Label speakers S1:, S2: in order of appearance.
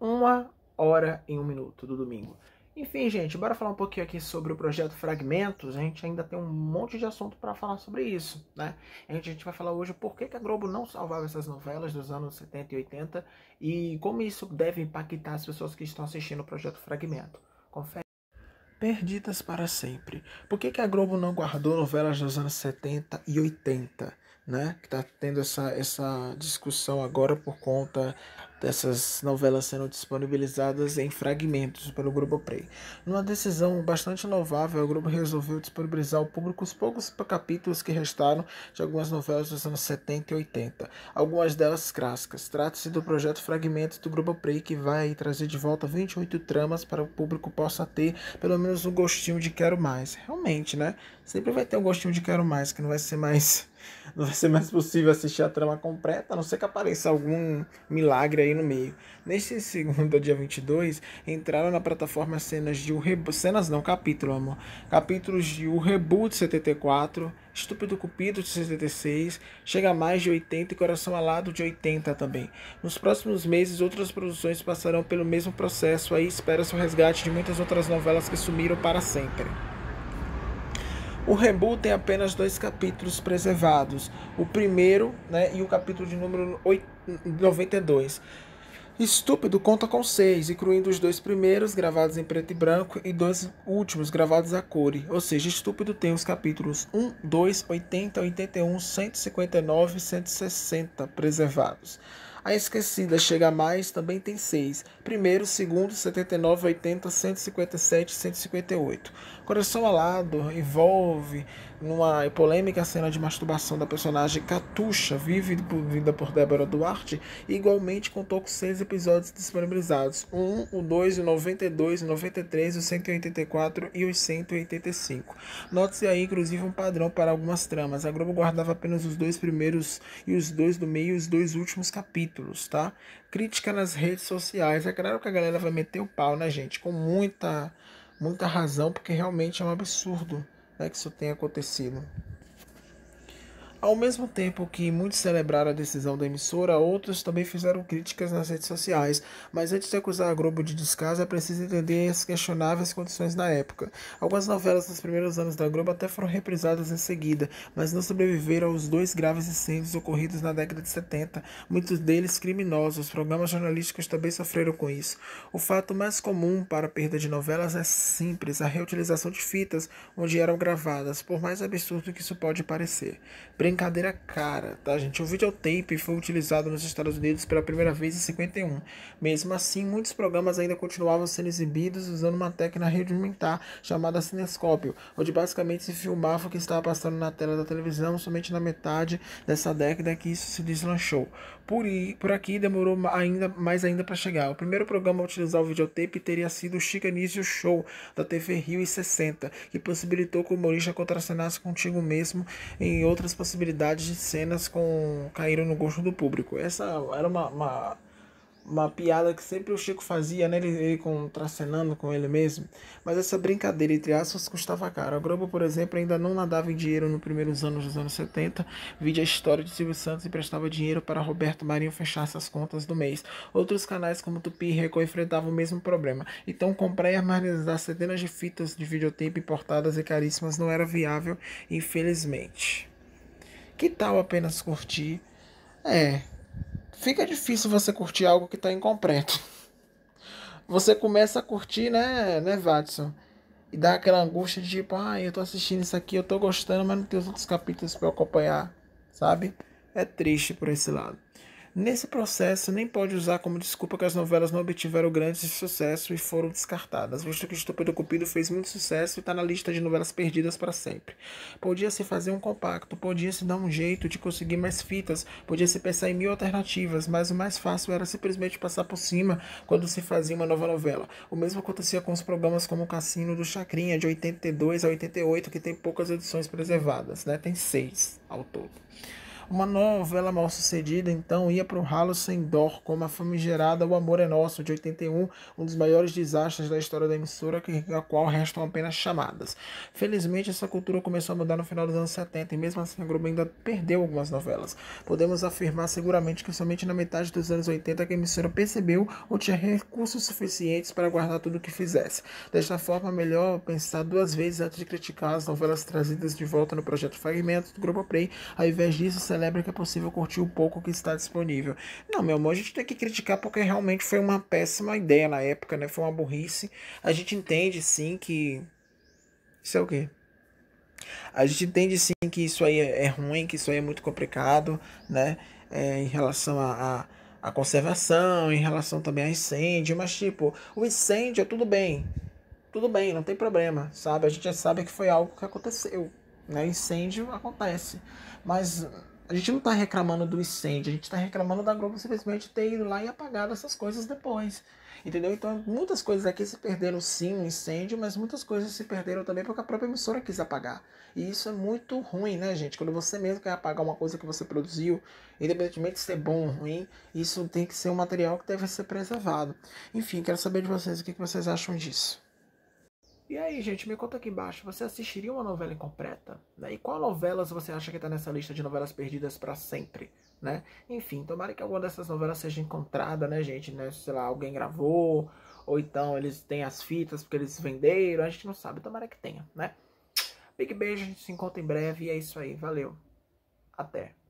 S1: uma hora em um minuto do domingo. Enfim, gente, bora falar um pouquinho aqui sobre o projeto Fragmentos. A gente ainda tem um monte de assunto para falar sobre isso, né? A gente, a gente vai falar hoje por que, que a Globo não salvava essas novelas dos anos 70 e 80 e como isso deve impactar as pessoas que estão assistindo o projeto Fragmento. Confere. Perdidas para sempre. Por que, que a Globo não guardou novelas dos anos 70 e 80? Né? Que está tendo essa, essa discussão agora por conta dessas novelas sendo disponibilizadas em fragmentos pelo Grupo Play. Numa decisão bastante louvável, o grupo resolveu disponibilizar ao público os poucos capítulos que restaram de algumas novelas dos anos 70 e 80, algumas delas clássicas. Trata-se do projeto Fragmentos do Grupo Prey, que vai trazer de volta 28 tramas para o público possa ter pelo menos um gostinho de quero mais. Realmente, né? Sempre vai ter um gostinho de quero mais, que não vai ser mais não vai ser mais possível assistir a trama completa, a não ser que apareça algum milagre aí no meio. Neste segundo, dia 22, entraram na plataforma cenas de O Reboot. Cenas não, capítulo, amor. Capítulos de O Reboot 74, Estúpido Cupido de 76, Chega Mais de 80 e Coração Alado de 80 também. Nos próximos meses, outras produções passarão pelo mesmo processo aí espera-se o resgate de muitas outras novelas que sumiram para sempre. O Rembu tem apenas dois capítulos preservados, o primeiro né, e o capítulo de número 92. Estúpido conta com seis, incluindo os dois primeiros gravados em preto e branco e dois últimos gravados a cor. Ou seja, Estúpido tem os capítulos 1, 2, 80, 81, 159 e 160 preservados. A esquecida chega a mais também tem 6. Primeiro, segundo, 79, 80, 157, 158. Coração Alado envolve numa polêmica cena de masturbação da personagem Catuxa, vivida por Débora Duarte, igualmente contou com seis episódios disponibilizados: 1, um, o 2, o 92, o 93, o 184 e os 185. Note-se aí, inclusive, um padrão para algumas tramas. A Globo guardava apenas os dois primeiros e os dois do meio e os dois últimos capítulos títulos, tá? Crítica nas redes sociais. É claro que a galera vai meter o pau na né, gente com muita, muita razão, porque realmente é um absurdo né, que isso tenha acontecido. Ao mesmo tempo que muitos celebraram a decisão da emissora, outros também fizeram críticas nas redes sociais. Mas antes de acusar a Globo de descaso, é preciso entender as questionáveis condições na época. Algumas novelas dos primeiros anos da Globo até foram reprisadas em seguida, mas não sobreviveram aos dois graves incêndios ocorridos na década de 70, muitos deles criminosos. Programas jornalísticos também sofreram com isso. O fato mais comum para a perda de novelas é simples, a reutilização de fitas onde eram gravadas, por mais absurdo que isso pode parecer brincadeira cara, tá gente? O videotape é foi utilizado nos Estados Unidos pela primeira vez em 51. Mesmo assim, muitos programas ainda continuavam sendo exibidos usando uma técnica rudimentar chamada cinescópio, onde basicamente se filmava o que estava passando na tela da televisão somente na metade dessa década que isso se deslanchou. Por, por aqui demorou ainda mais ainda para chegar. O primeiro programa a utilizar o videotape teria sido o Chicanísio Show da TV Rio e 60, que possibilitou que o humorista contracenasse contigo mesmo em outras possibilidades possibilidades de cenas com caíram no gosto do público. Essa era uma, uma, uma piada que sempre o Chico fazia, né? Ele, ele contracenando com ele mesmo. Mas essa brincadeira, entre aspas, custava caro. A Globo, por exemplo, ainda não nadava em dinheiro nos primeiros anos dos anos 70. Vide a história de Silvio Santos e prestava dinheiro para Roberto Marinho fechar essas contas do mês. Outros canais, como Tupi e Record, enfrentavam o mesmo problema. Então, comprar e armazenar centenas de fitas de videotape importadas e caríssimas não era viável, infelizmente. Que tal apenas curtir? É. Fica difícil você curtir algo que está incompleto. Você começa a curtir, né, né, Watson? E dá aquela angústia de tipo, ah, eu tô assistindo isso aqui, eu tô gostando, mas não tem os outros capítulos para acompanhar, sabe? É triste por esse lado. Nesse processo, nem pode usar como desculpa que as novelas não obtiveram grande sucesso e foram descartadas, visto que Estúpido Cupido fez muito sucesso e está na lista de novelas perdidas para sempre. Podia-se fazer um compacto, podia-se dar um jeito de conseguir mais fitas, podia-se pensar em mil alternativas, mas o mais fácil era simplesmente passar por cima quando se fazia uma nova novela. O mesmo acontecia com os programas como o Cassino do Chacrinha, de 82 a 88, que tem poucas edições preservadas, né? tem seis ao todo. Uma novela mal sucedida, então, ia para o ralo sem dor, como a famigerada O Amor é Nosso, de 81, um dos maiores desastres da história da emissora, que, a qual restam apenas chamadas. Felizmente, essa cultura começou a mudar no final dos anos 70, e mesmo assim a Globo ainda perdeu algumas novelas. Podemos afirmar seguramente que somente na metade dos anos 80 que a emissora percebeu ou tinha recursos suficientes para guardar tudo o que fizesse. Desta forma, melhor pensar duas vezes antes de criticar as novelas trazidas de volta no projeto Fragmentos do Grupo Play, ao invés disso, celebra que é possível curtir o pouco que está disponível. Não, meu amor, a gente tem que criticar porque realmente foi uma péssima ideia na época, né? Foi uma burrice. A gente entende sim que. Isso é o quê? A gente entende sim que isso aí é, é ruim, que isso aí é muito complicado, né? É, em relação a, a, a, conservação, em relação também a incêndio, mas tipo, o incêndio é tudo bem. Tudo bem, não tem problema, sabe? A gente já sabe que foi algo que aconteceu, né? Incêndio acontece. Mas a gente não está reclamando do incêndio, a gente está reclamando da Globo simplesmente ter ido lá e apagado essas coisas depois. Entendeu? Então, muitas coisas aqui se perderam sim no incêndio, mas muitas coisas se perderam também porque a própria emissora quis apagar. E isso é muito ruim, né, gente? Quando você mesmo quer apagar uma coisa que você produziu, independentemente de ser bom ou ruim, isso tem que ser um material que deve ser preservado. Enfim, quero saber de vocês o que vocês acham disso. E aí, gente, me conta aqui embaixo, você assistiria uma novela incompleta? Né? E qual novelas você acha que está nessa lista de novelas perdidas para sempre? Né? Enfim, tomara que alguma dessas novelas seja encontrada, né, gente? Né? Sei lá, alguém gravou, ou então eles têm as fitas porque eles venderam, a gente não sabe, tomara que tenha, né? Big beijo, a gente se encontra em breve e é isso aí, valeu. Até.